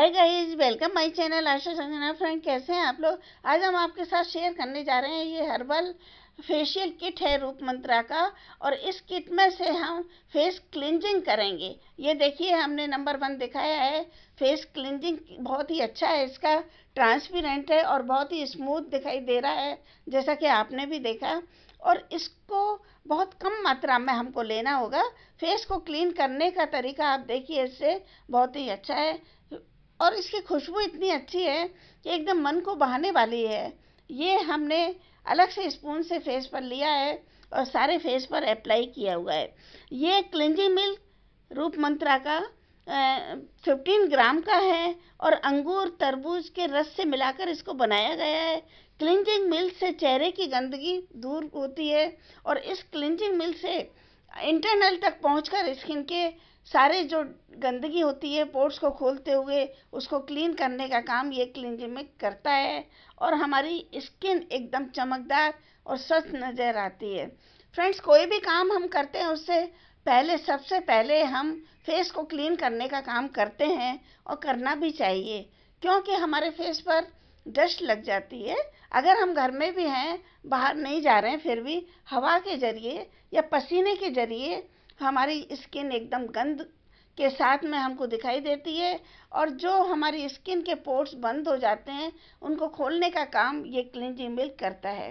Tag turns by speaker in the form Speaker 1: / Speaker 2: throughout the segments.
Speaker 1: hi guys welcome my channel Asha Sanjana friend कैसे हैं आप लोग आज हम आपके साथ शेयर करने जा रहे हैं ये हर्बल फेशियल किट है रूप मंत्रा का और इस किट में से हम फेस क्लिनजिंग करेंगे ये देखिए हमने नंबर वन दिखाया है फेस क्लिनजिंग बहुत ही अच्छा है इसका ट्रांसपेरेंट है और बहुत ही स्मूथ दिखाई दे रहा है जैसा कि आपने भी देखा और इसको बहुत कम मात्रा में हमको लेना होगा फेस को क्लीन करने का तरीका आप देखिए इससे बहुत ही अच्छा है और इसकी खुशबू इतनी अच्छी है कि एकदम मन को बहाने वाली है ये हमने अलग से स्पून से फेस पर लिया है और सारे फेस पर अप्लाई किया हुआ है ये क्लिंजिंग मिल्क रूप मंत्रा का फिफ्टीन ग्राम का है और अंगूर तरबूज के रस से मिलाकर इसको बनाया गया है क्लिंजिंग मिल्क से चेहरे की गंदगी दूर होती है और इस क्लिंजिंग मिल्क से इंटरनल तक पहुँच कर स्किन के सारे जो गंदगी होती है पोर्ट्स को खोलते हुए उसको क्लीन करने का काम ये में करता है और हमारी स्किन एकदम चमकदार और स्वच्छ नज़र आती है फ्रेंड्स कोई भी काम हम करते हैं उससे पहले सबसे पहले हम फेस को क्लीन करने का काम करते हैं और करना भी चाहिए क्योंकि हमारे फेस पर डस्ट लग जाती है अगर हम घर में भी हैं बाहर नहीं जा रहे हैं फिर भी हवा के जरिए या पसीने के जरिए हमारी स्किन एकदम गंद के साथ में हमको दिखाई देती है और जो हमारी स्किन के पोर्ट्स बंद हो जाते हैं उनको खोलने का काम ये क्लिनजिंग मिल्क करता है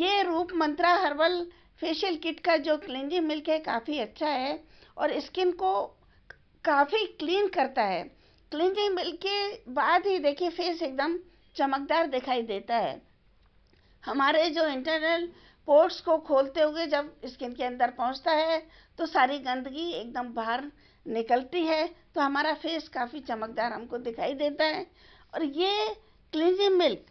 Speaker 1: ये रूप मंत्रा हर्बल फेशियल किट का जो क्लिनजिंग मिल्क है काफ़ी अच्छा है और स्किन को काफ़ी क्लीन करता है क्लिनजिंग मिल्क के बाद ही देखिए फेस एकदम चमकदार दिखाई देता है हमारे जो इंटरनल पोर्ट्स को खोलते हुए जब स्किन के अंदर पहुंचता है तो सारी गंदगी एकदम बाहर निकलती है तो हमारा फेस काफ़ी चमकदार हमको दिखाई देता है और ये क्लिनजिंग मिल्क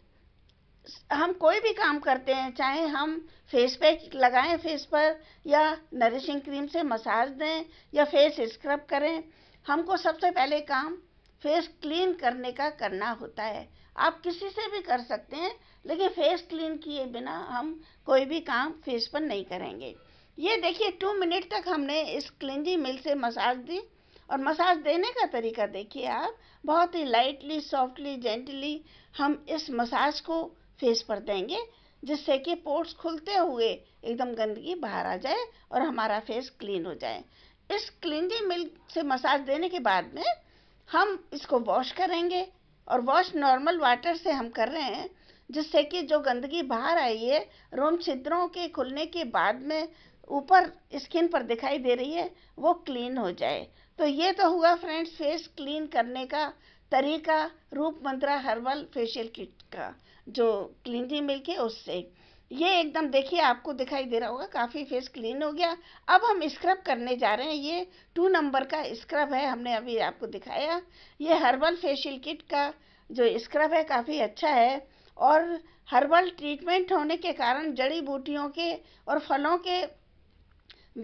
Speaker 1: हम कोई भी काम करते हैं चाहे हम फेस पैक लगाएं फेस पर या नरिशिंग क्रीम से मसाज दें या फेस स्क्रब करें हमको सबसे पहले काम फेस क्लीन करने का करना होता है आप किसी से भी कर सकते हैं लेकिन फेस क्लीन किए बिना हम कोई भी काम फेस पर नहीं करेंगे ये देखिए टू मिनट तक हमने इस क्लिंजी मिल से मसाज दी और मसाज देने का तरीका देखिए आप बहुत ही लाइटली सॉफ्टली जेंटली हम इस मसाज को फेस पर देंगे जिससे कि पोर्ट्स खुलते हुए एकदम गंदगी बाहर आ जाए और हमारा फेस क्लीन हो जाए इस क्लिंजी मिल्क से मसाज देने के बाद में हम इसको वॉश करेंगे और वॉश नॉर्मल वाटर से हम कर रहे हैं जिससे कि जो गंदगी बाहर आई है रोम छिद्रों के खुलने के बाद में ऊपर स्किन पर दिखाई दे रही है वो क्लीन हो जाए तो ये तो हुआ फ्रेंड्स फेस क्लीन करने का तरीका रूप मंत्रा हर्बल फेशियल किट का जो क्लिनजी मिल्क है उससे ये एकदम देखिए आपको दिखाई दे रहा होगा काफ़ी फेस क्लीन हो गया अब हम स्क्रब करने जा रहे हैं ये टू नंबर का स्क्रब है हमने अभी आपको दिखाया ये हर्बल फेशियल किट का जो स्क्रब है काफ़ी अच्छा है और हर्बल ट्रीटमेंट होने के कारण जड़ी बूटियों के और फलों के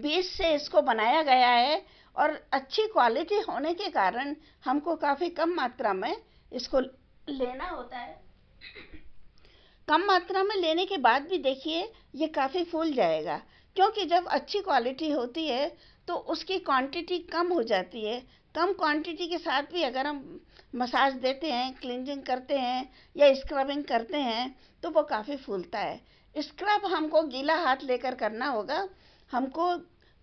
Speaker 1: बीज से इसको बनाया गया है और अच्छी क्वालिटी होने के कारण हमको काफ़ी कम मात्रा में इसको लेना होता है कम मात्रा में लेने के बाद भी देखिए ये काफ़ी फूल जाएगा क्योंकि जब अच्छी क्वालिटी होती है तो उसकी क्वांटिटी कम हो जाती है कम क्वांटिटी के साथ भी अगर हम मसाज देते हैं क्लिनजिंग करते हैं या स्क्रबिंग करते हैं तो वो काफ़ी फूलता है स्क्रब हमको गीला हाथ लेकर करना होगा हमको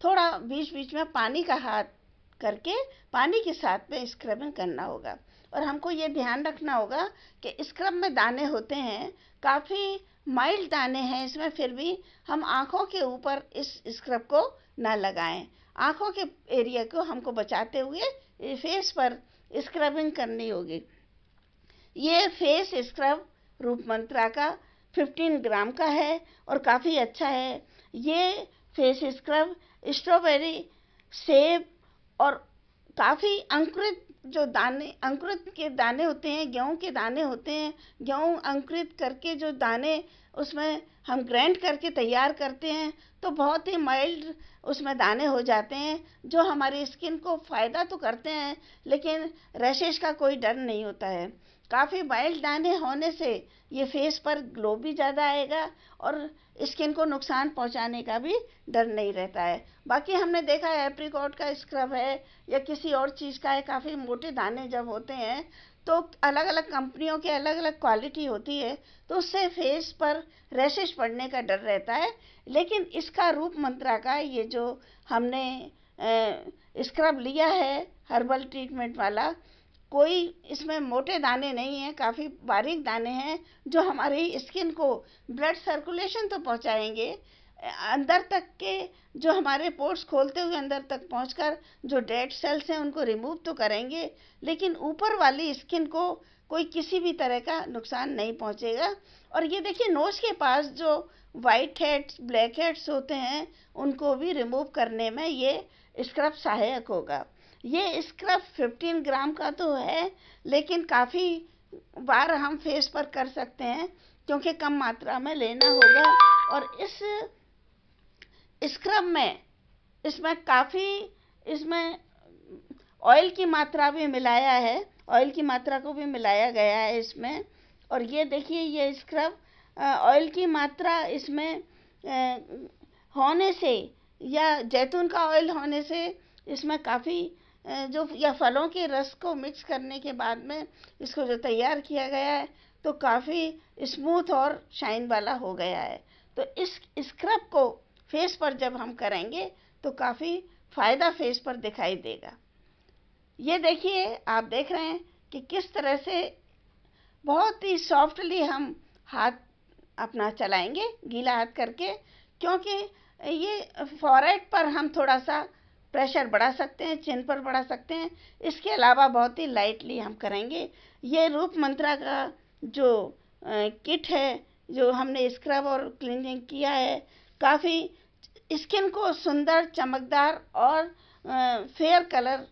Speaker 1: थोड़ा बीच बीच में पानी का हाथ करके पानी के साथ में स्क्रबिंग करना होगा और हमको ये ध्यान रखना होगा कि इस क्रम में दाने होते हैं काफ़ी माइल्ड दाने हैं इसमें फिर भी हम आँखों के ऊपर इस स्क्रब को ना लगाएं आँखों के एरिया को हमको बचाते हुए फेस पर स्क्रबिंग करनी होगी ये फेस स्क्रब रूप मंत्रा का 15 ग्राम का है और काफ़ी अच्छा है ये फेस स्क्रब स्ट्रॉबेरी सेब और काफ़ी अंकुरित जो दाने अंकुरित के दाने होते हैं गेहूँ के दाने होते हैं गेहूँ अंकुरित करके जो दाने उसमें हम ग्रैंड करके तैयार करते हैं तो बहुत ही माइल्ड उसमें दाने हो जाते हैं जो हमारी स्किन को फ़ायदा तो करते हैं लेकिन रैशेज का कोई डर नहीं होता है काफ़ी माइल्ड दाने होने से ये फेस पर ग्लो भी ज़्यादा आएगा और स्किन को नुकसान पहुंचाने का भी डर नहीं रहता है बाकी हमने देखा है एप्रीकॉट का स्क्रब है या किसी और चीज़ का है काफ़ी मोटे दाने जब होते हैं तो अलग अलग कंपनियों के अलग अलग क्वालिटी होती है तो उससे फेस पर रैशेज पड़ने का डर रहता है लेकिन इसका रूप मंत्रा का ये जो हमने स्क्रब लिया है हर्बल ट्रीटमेंट वाला कोई इसमें मोटे दाने नहीं हैं काफ़ी बारीक दाने हैं जो हमारी स्किन को ब्लड सर्कुलेशन तो पहुंचाएंगे अंदर तक के जो हमारे पोर्ट्स खोलते हुए अंदर तक पहुंचकर जो डेड सेल्स हैं उनको रिमूव तो करेंगे लेकिन ऊपर वाली स्किन को कोई किसी भी तरह का नुकसान नहीं पहुंचेगा और ये देखिए नोज के पास जो वाइट हेड्स ब्लैक हेड्स होते हैं उनको भी रिमूव करने में ये स्क्रब सहायक होगा ये स्क्रब 15 ग्राम का तो है लेकिन काफ़ी बार हम फेस पर कर सकते हैं क्योंकि कम मात्रा में लेना होगा और इस इस क्रम में इसमें काफ़ी इसमें ऑयल की मात्रा भी मिलाया है ऑयल की मात्रा को भी मिलाया गया है इसमें और ये देखिए ये स्क्रब ऑयल की मात्रा इसमें होने से या जैतून का ऑयल होने से इसमें काफ़ी जो या फलों के रस को मिक्स करने के बाद में इसको जो तैयार किया गया है तो काफ़ी स्मूथ और शाइन वाला हो गया है तो इस स्क्रब को फेस पर जब हम करेंगे तो काफ़ी फ़ायदा फेस पर दिखाई देगा ये देखिए आप देख रहे हैं कि किस तरह से बहुत ही सॉफ्टली हम हाथ अपना चलाएंगे गीला हाथ करके क्योंकि ये फॉरहेड पर हम थोड़ा सा प्रेशर बढ़ा सकते हैं चिन पर बढ़ा सकते हैं इसके अलावा बहुत ही लाइटली हम करेंगे ये रूप मंत्रा का जो किट है जो हमने स्क्रब और क्लिनिंग किया है काफ़ी स्किन को सुंदर चमकदार और फेयर कलर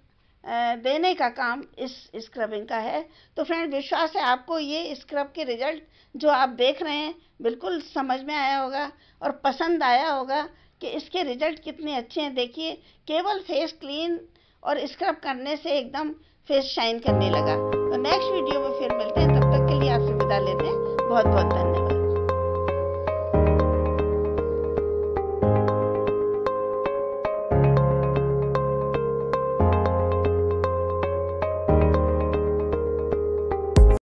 Speaker 1: देने का काम इस स्क्रबिंग का है तो फ्रेंड विश्वास है आपको ये स्क्रब के रिजल्ट जो आप देख रहे हैं बिल्कुल समझ में आया होगा और पसंद आया होगा कि इसके रिजल्ट कितने अच्छे हैं देखिए केवल फेस क्लीन और स्क्रब करने से एकदम फेस शाइन करने लगा तो नेक्स्ट वीडियो में फिर मिलते हैं तब तक के लिए आपसे विदा लेते हैं बहुत बहुत धन्यवाद